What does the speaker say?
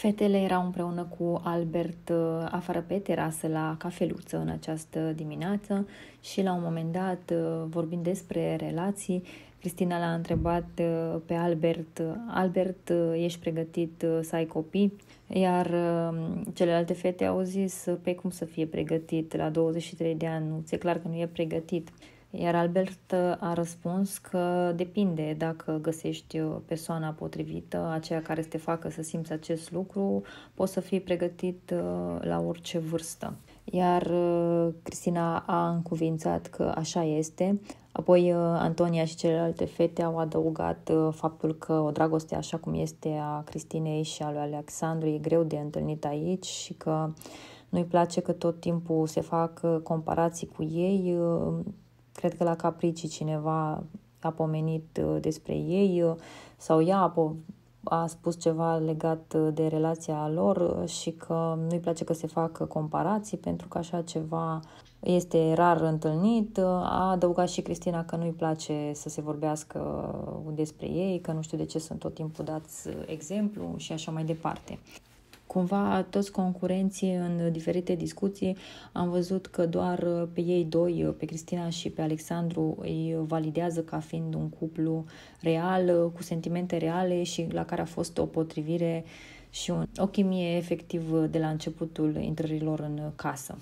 Fetele erau împreună cu Albert uh, afară pe terasă la cafeluță în această dimineață și la un moment dat, uh, vorbind despre relații, Cristina l-a întrebat uh, pe Albert, Albert, ești pregătit să ai copii? Iar celelalte fete au zis, pe păi cum să fie pregătit la 23 de ani, nu, ți-e clar că nu e pregătit. Iar Albert a răspuns că depinde dacă găsești uh, persoana potrivită, aceea care să te facă să simți acest lucru, poți să fii pregătit uh, la orice vârstă. Iar uh, Cristina a încuvințat că așa este. Apoi Antonia și celelalte fete au adăugat faptul că o dragoste așa cum este a Cristinei și a lui Alexandru e greu de întâlnit aici și că nu-i place că tot timpul se fac comparații cu ei, Cred că la Caprici cineva a pomenit uh, despre ei uh, sau ea a, a spus ceva legat uh, de relația lor și că nu-i place că se facă comparații pentru că așa ceva este rar întâlnit. A adăugat și Cristina că nu-i place să se vorbească despre ei, că nu știu de ce sunt tot timpul dați exemplu și așa mai departe cumva toți concurenții în diferite discuții am văzut că doar uh, pe ei doi, uh, pe Cristina și pe Alexandru, îi validează ca fiind un cuplu real, uh, cu sentimente reale și la care a fost o potrivire și un, o chimie efectiv de la începutul intrărilor în casă.